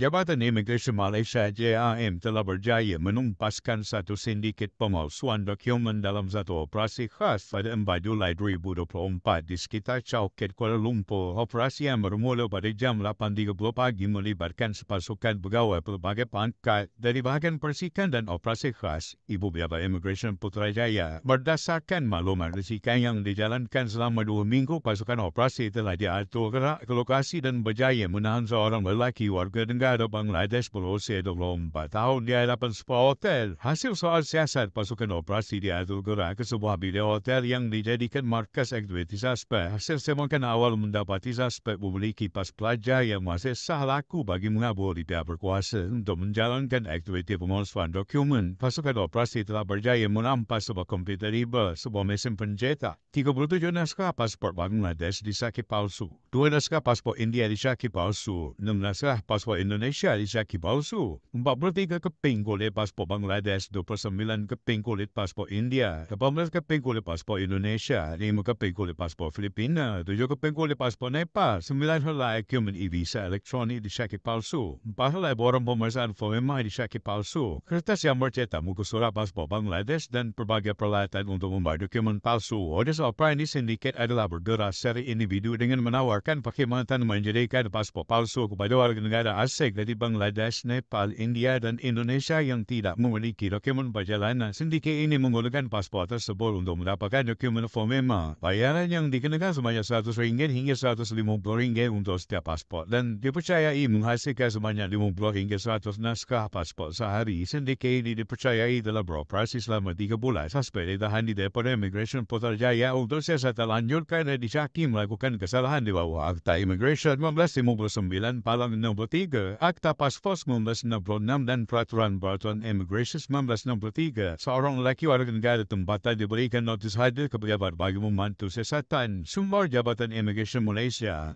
Jabatan Imigresen Malaysia JAM telah berjaya menumpaskan satu sindiket pemalsuan dokumen dalam satu operasi khas pada empat Julai 2024 di sekitar Chowket, Kuala Lumpur. Operasi yang bermula pada jam 8.30 pagi melibatkan sepasukan pegawai pelbagai pangkat dari bahagian persikan dan operasi khas Ibu Biaba Imigresen Putrajaya. Berdasarkan maklumat risikan yang dijalankan selama dua minggu, pasukan operasi telah diatur gerak ke lokasi dan berjaya menahan seorang lelaki warga negara empleyado Bangladesh Buloh si Edong Long Batao di hadapan sebuah hotel. Hasil soal siasat pasukan operasi di Adul Gura ke sebuah bilik hotel yang dijadikan markas aktiviti suspek. Hasil semakan awal mendapati suspek memiliki pas pelajar yang masih sah laku bagi mengabul di pihak berkuasa untuk menjalankan aktiviti pemalsuan dokumen. Pasukan operasi telah berjaya menampas sebuah komputer riba, sebuah mesin pencetak. 37 naskah pasport Bangladesh disaki palsu. Dua naskah pasport India disaki palsu. 6 naskah pasport India Indonesia Rizaki Palsu, 43 keping lepas paspor Bangladesh, 29 keping lepas paspor India, 18 keping lepas paspor Indonesia, 5 keping lepas paspor Filipina, 7 keping lepas paspor Nepal, 9 helai human e-visa elektronik Rizaki Palsu, 4 helai borong pemeriksaan FOMA Rizaki Palsu, kertas yang bercetak muka surat paspor Bangladesh dan berbagai peralatan untuk membayar dokumen palsu. Order Operandi ini sindiket adalah bergerak seri individu dengan menawarkan perkhidmatan menjadikan paspor palsu kepada warga negara asing Sikh dari Bangladesh, Nepal, India dan Indonesia yang tidak memiliki dokumen perjalanan sindiket ini menggunakan pasport tersebut untuk mendapatkan dokumen form Bayaran yang dikenakan sebanyak RM100 hingga RM150 untuk setiap pasport dan dipercayai menghasilkan sebanyak RM50 hingga RM100 naskah pasport sehari. Sindiket ini dipercayai telah beroperasi selama 3 bulan. Suspek ditahan di Depot Immigration Putrajaya untuk siasat terlanjurkan dan dicaki melakukan kesalahan di bawah Akta Immigration 1959 Palang 63. Akta Pasport 1966 dan Peraturan Peraturan Immigration 1963, seorang lelaki warga negara tempatan diberikan notis hadir kepada pejabat bagi membantu siasatan sumber Jabatan Immigration Malaysia.